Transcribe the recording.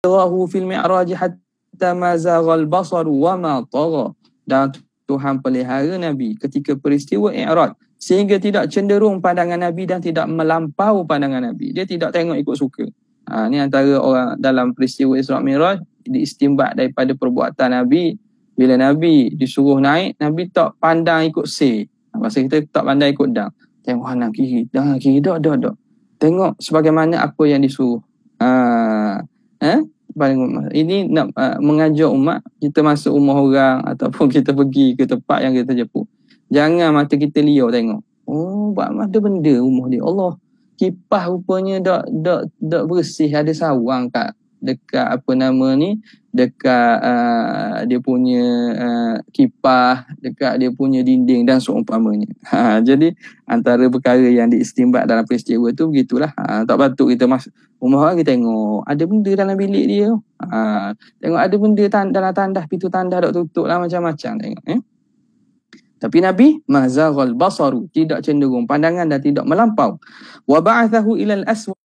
Allahu fil mi'raj hatta mazaghal basar wa ma tagha. Dan Tuhan pelihara Nabi ketika peristiwa i'raj sehingga tidak cenderung pandangan Nabi dan tidak melampau pandangan Nabi. Dia tidak tengok ikut suka. Ha, ini antara orang dalam peristiwa Isra' Miraj diistimbat daripada perbuatan Nabi. Bila Nabi disuruh naik, Nabi tak pandang ikut se. Ha, masa kita tak pandang ikut dang. Tengok kanan kiri, dang kiri, dah, dah, dah. Tengok sebagaimana apa yang disuruh. Ha, paling ini nak uh, ah, mengajak umat kita masuk rumah orang ataupun kita pergi ke tempat yang kita jepuk, jangan mata kita liur tengok oh buat ada benda rumah dia Allah kipas rupanya dak dak dak bersih ada sawang kat dekat apa nama ni dekat uh, dia punya uh, kipah dekat dia punya dinding dan seumpamanya. Ha, jadi antara perkara yang diistimbat dalam peristiwa tu begitulah. Ha, tak patut kita mas rumah orang kita tengok ada benda dalam bilik dia. Ha, tengok ada benda tan dalam tandas pintu tandas dok tutup lah macam-macam tengok eh. Tapi Nabi mazagal basaru tidak cenderung pandangan dan tidak melampau. Wa ba'athahu ilal al-aswa